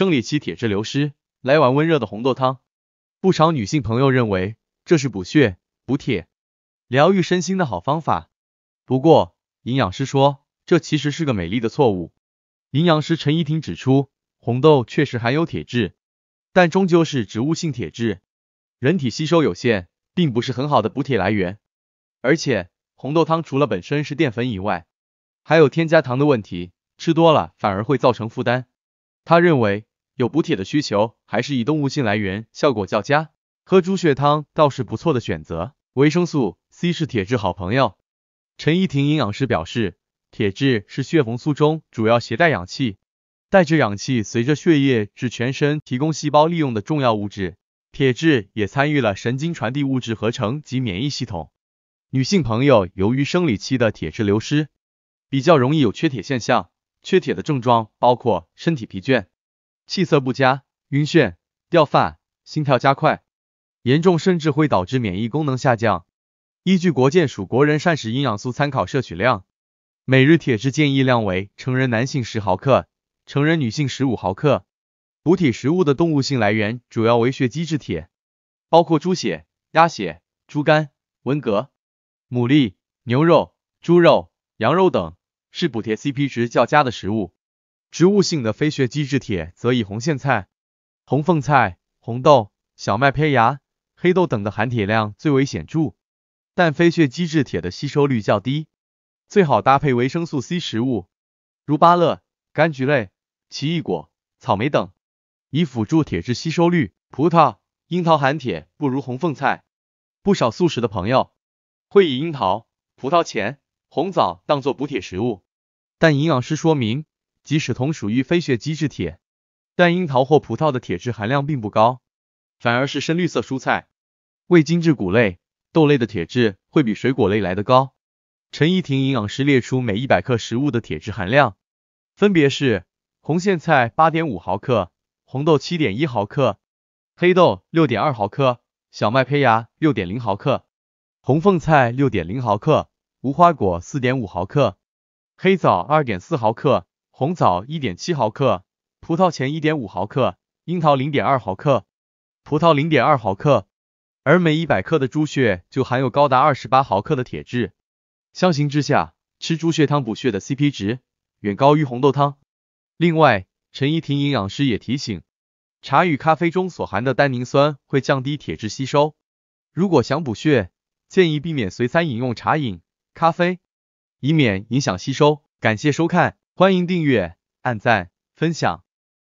生理期铁质流失，来碗温热的红豆汤。不少女性朋友认为这是补血、补铁、疗愈身心的好方法。不过，营养师说这其实是个美丽的错误。营养师陈怡婷指出，红豆确实含有铁质，但终究是植物性铁质，人体吸收有限，并不是很好的补铁来源。而且，红豆汤除了本身是淀粉以外，还有添加糖的问题，吃多了反而会造成负担。他认为。有补铁的需求，还是以动物性来源效果较佳，喝猪血汤倒是不错的选择。维生素 C 是铁质好朋友。陈怡婷营养师表示，铁质是血红素中主要携带氧气，带着氧气随着血液至全身，提供细胞利用的重要物质。铁质也参与了神经传递物质合成及免疫系统。女性朋友由于生理期的铁质流失，比较容易有缺铁现象。缺铁的症状包括身体疲倦。气色不佳、晕眩、掉发、心跳加快，严重甚至会导致免疫功能下降。依据国健署国人膳食营养素参考摄取量，每日铁质建议量为成人男性十毫克，成人女性十五毫克。补铁食物的动物性来源主要为血基质铁，包括猪血、鸭血、猪肝、文蛤、牡蛎、牛肉、猪肉、羊肉等，是补铁 CP 值较佳的食物。植物性的非血基质铁则以红苋菜、红凤菜、红豆、小麦胚芽、黑豆等的含铁量最为显著，但非血基质铁的吸收率较低，最好搭配维生素 C 食物，如芭乐、柑橘类、奇异果、草莓等，以辅助铁质吸收率。葡萄、樱桃含铁不如红凤菜，不少素食的朋友会以樱桃、葡萄乾、红枣当做补铁食物，但营养师说明。即使同属于非血基质铁，但樱桃或葡萄的铁质含量并不高，反而是深绿色蔬菜、未精制谷类、豆类的铁质会比水果类来得高。陈怡婷营养师列出每一百克食物的铁质含量，分别是：红苋菜八点五毫克，红豆七点一毫克，黑豆六点二毫克，小麦胚芽六点零毫克，红凤菜六点零毫克，无花果四点五毫克，黑枣二点四毫克。红枣一点七毫克，葡萄前一点五毫克，樱桃零点二毫克，葡萄零点二毫克，而每一百克的猪血就含有高达二十八毫克的铁质，相形之下，吃猪血汤补血的 CP 值远高于红豆汤。另外，陈怡婷营养师也提醒，茶与咖啡中所含的单宁酸会降低铁质吸收，如果想补血，建议避免随餐饮用茶饮、咖啡，以免影响吸收。感谢收看。欢迎订阅、按赞、分享。